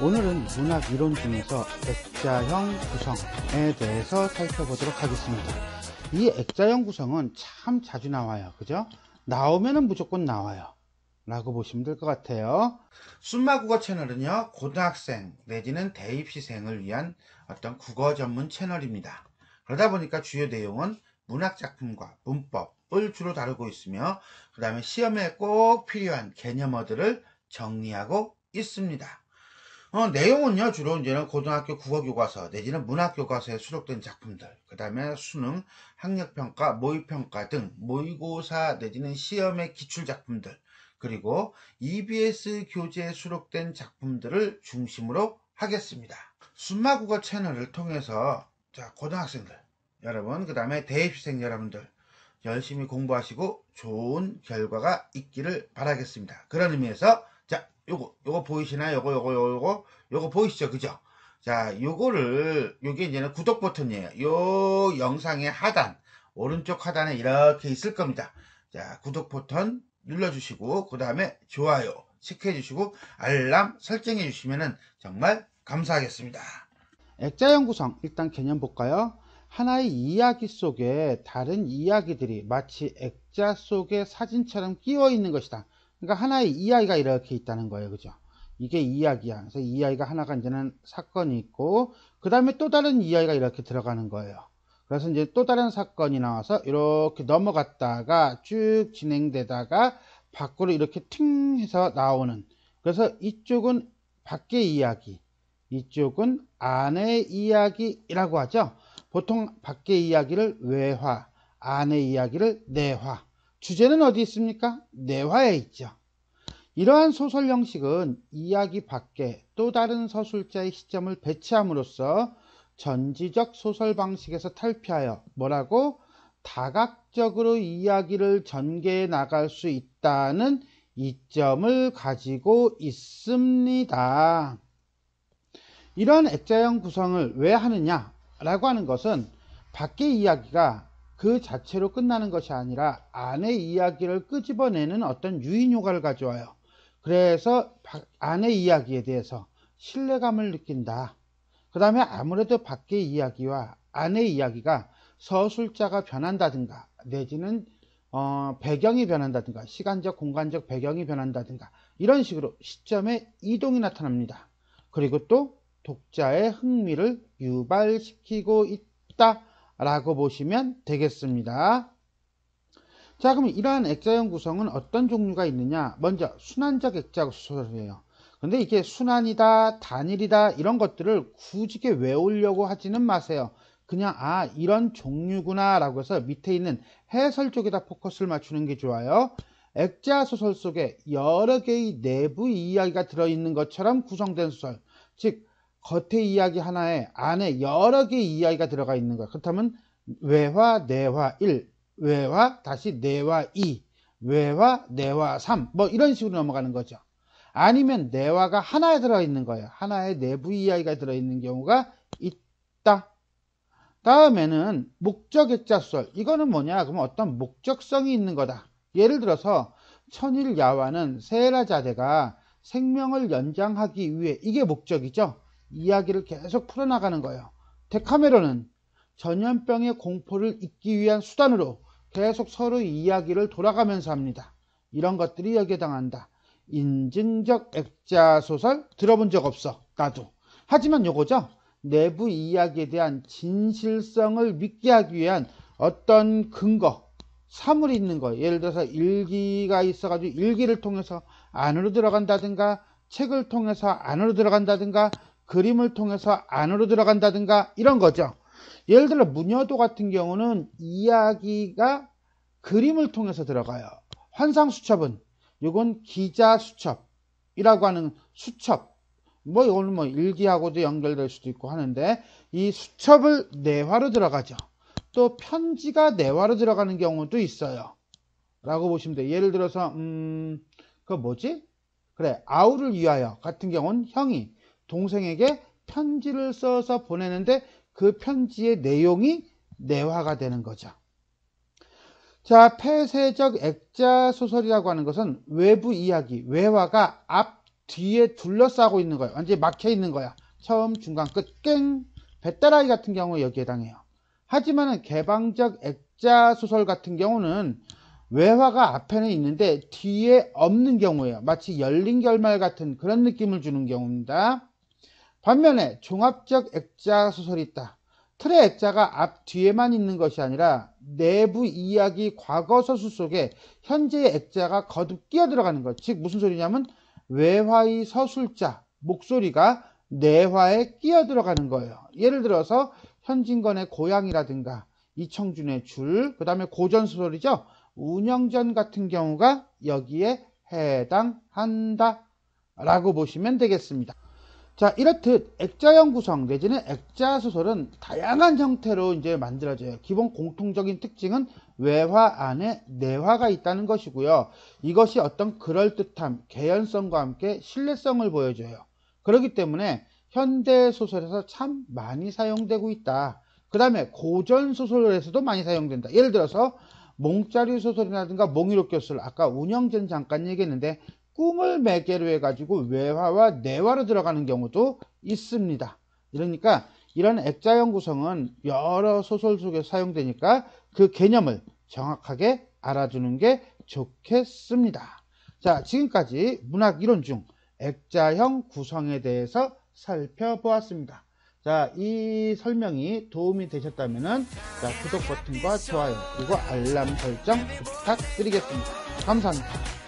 오늘은 문학 이론 중에서 액자형 구성에 대해서 살펴보도록 하겠습니다. 이 액자형 구성은 참 자주 나와요. 그죠? 나오면은 무조건 나와요. 라고 보시면 될 것 같아요. 순마 국어 채널은요, 고등학생 내지는 대입시생을 위한 어떤 국어 전문 채널입니다. 그러다 보니까 주요 내용은 문학 작품과 문법을 주로 다루고 있으며, 그 다음에 시험에 꼭 필요한 개념어들을 정리하고 있습니다. 어, 내용은요, 주로 이제는 고등학교 국어교과서, 내지는 문학교과서에 수록된 작품들, 그 다음에 수능, 학력평가, 모의평가 등 모의고사 내지는 시험의 기출작품들, 그리고 EBS 교재에 수록된 작품들을 중심으로 하겠습니다. 순마국어 채널을 통해서, 자, 고등학생들, 여러분, 그 다음에 대입생 여러분들, 열심히 공부하시고 좋은 결과가 있기를 바라겠습니다. 그런 의미에서 요거 요거 보이시나요? 요거 요거 요거 요거 보이시죠? 그죠? 자, 요거를 요게 이제는 구독 버튼이에요. 요 영상의 하단 오른쪽 하단에 이렇게 있을 겁니다. 자, 구독 버튼 눌러주시고 그 다음에 좋아요 체크해주시고 알람 설정해주시면 정말 감사하겠습니다. 액자형 구성 일단 개념 볼까요? 하나의 이야기 속에 다른 이야기들이 마치 액자 속에 사진처럼 끼워 있는 것이다. 그러니까 하나의 이야기가 이렇게 있다는 거예요. 그죠? 이게 이야기야. 그래서 이야기가 하나가 이제는 사건이 있고, 그 다음에 또 다른 이야기가 이렇게 들어가는 거예요. 그래서 이제 또 다른 사건이 나와서 이렇게 넘어갔다가 쭉 진행되다가 밖으로 이렇게 팅 해서 나오는. 그래서 이쪽은 밖의 이야기, 이쪽은 안의 이야기라고 하죠. 보통 밖의 이야기를 외화, 안의 이야기를 내화. 주제는 어디 있습니까? 내화에 있죠. 이러한 소설 형식은 이야기 밖에 또 다른 서술자의 시점을 배치함으로써 전지적 소설 방식에서 탈피하여 뭐라고 다각적으로 이야기를 전개해 나갈 수 있다는 이점을 가지고 있습니다. 이런 액자형 구성을 왜 하느냐 라고 하는 것은 밖의 이야기가 그 자체로 끝나는 것이 아니라 아내 이야기를 끄집어내는 어떤 유인 효과를 가져와요. 그래서 아내 이야기에 대해서 신뢰감을 느낀다. 그 다음에 아무래도 밖의 이야기와 아내 이야기가 서술자가 변한다든가 내지는 어, 배경이 변한다든가 시간적 공간적 배경이 변한다든가 이런 식으로 시점의 이동이 나타납니다. 그리고 또 독자의 흥미를 유발시키고 있다. 라고 보시면 되겠습니다. 자 그럼 이러한 액자형 구성은 어떤 종류가 있느냐 먼저 순환적 액자 구성이에요. 근데 이게 순환이다 단일이다 이런 것들을 굳이 외우려고 하지는 마세요. 그냥 아 이런 종류구나 라고 해서 밑에 있는 해설 쪽에다 포커스를 맞추는 게 좋아요. 액자 소설 속에 여러 개의 내부 이야기가 들어있는 것처럼 구성된 소설 즉 겉의 이야기 하나에 안에 여러 개의 이야기가 들어가 있는 거야. 그렇다면 외화, 내화 1, 외화, 다시 내화 2, 외화, 내화 3, 뭐 이런 식으로 넘어가는 거죠. 아니면 내화가 하나에 들어있는 거예요. 하나의 내부 이야기가 들어있는 경우가 있다. 다음에는 목적의자설 이거는 뭐냐? 그러면 어떤 목적성이 있는 거다. 예를 들어서 천일 야화는 세라 자대가 생명을 연장하기 위해 이게 목적이죠. 이야기를 계속 풀어나가는 거예요. 데카메론은 전염병의 공포를 잊기 위한 수단으로 계속 서로 이야기를 돌아가면서 합니다. 이런 것들이 여기에 당한다. 인증적 액자 소설 들어본 적 없어. 나도. 하지만 요거죠. 내부 이야기에 대한 진실성을 믿게 하기 위한 어떤 근거, 사물이 있는 거예요. 예를 들어서 일기가 있어가지고 일기를 통해서 안으로 들어간다든가 책을 통해서 안으로 들어간다든가 그림을 통해서 안으로 들어간다든가 이런 거죠. 예를 들어 무녀도 같은 경우는 이야기가 그림을 통해서 들어가요. 환상 수첩은 이건 기자 수첩이라고 하는 수첩. 뭐 이거는 뭐 일기하고도 연결될 수도 있고 하는데 이 수첩을 내화로 들어가죠. 또 편지가 내화로 들어가는 경우도 있어요. 라고 보시면 돼요. 예를 들어서 음, 그 뭐지? 그래, 아우를 위하여 같은 경우는 형이 동생에게 편지를 써서 보내는데 그 편지의 내용이 내화가 되는 거죠. 자, 폐쇄적 액자 소설이라고 하는 것은 외부 이야기, 외화가 앞, 뒤에 둘러싸고 있는 거예요. 완전히 막혀 있는 거야. 처음, 중간, 끝, 깽. 배따라이 같은 경우 여기에 해당해요. 하지만 개방적 액자 소설 같은 경우는 외화가 앞에는 있는데 뒤에 없는 경우예요. 마치 열린 결말 같은 그런 느낌을 주는 경우입니다. 반면에 종합적 액자 소설이 있다. 틀의 액자가 앞 뒤에만 있는 것이 아니라 내부 이야기 과거 서술 속에 현재의 액자가 거듭 끼어 들어가는 것. 즉 무슨 소리냐면 외화의 서술자 목소리가 내화에 끼어 들어가는 거예요. 예를 들어서 현진건의 고향이라든가 이청준의 줄, 그 다음에 고전 소설이죠. 운영전 같은 경우가 여기에 해당한다. 라고 보시면 되겠습니다. 자, 이렇듯 액자형 구성 내지는 액자 소설은 다양한 형태로 이제 만들어져요. 기본 공통적인 특징은 외화 안에 내화가 있다는 것이고요. 이것이 어떤 그럴듯함, 개연성과 함께 신뢰성을 보여줘요. 그렇기 때문에 현대 소설에서 참 많이 사용되고 있다. 그 다음에 고전 소설에서도 많이 사용된다. 예를 들어서 몽짜리 소설이라든가 몽유록 교수를 아까 운영전 잠깐 얘기했는데 꿈을 매개로 해가지고 외화와 내화로 들어가는 경우도 있습니다. 이러니까 이런 액자형 구성은 여러 소설 속에 사용되니까 그 개념을 정확하게 알아두는 게 좋겠습니다. 자, 지금까지 문학 이론 중 액자형 구성에 대해서 살펴보았습니다. 자, 이 설명이 도움이 되셨다면 자, 구독 버튼과 좋아요 그리고 알람 설정 부탁드리겠습니다. 감사합니다.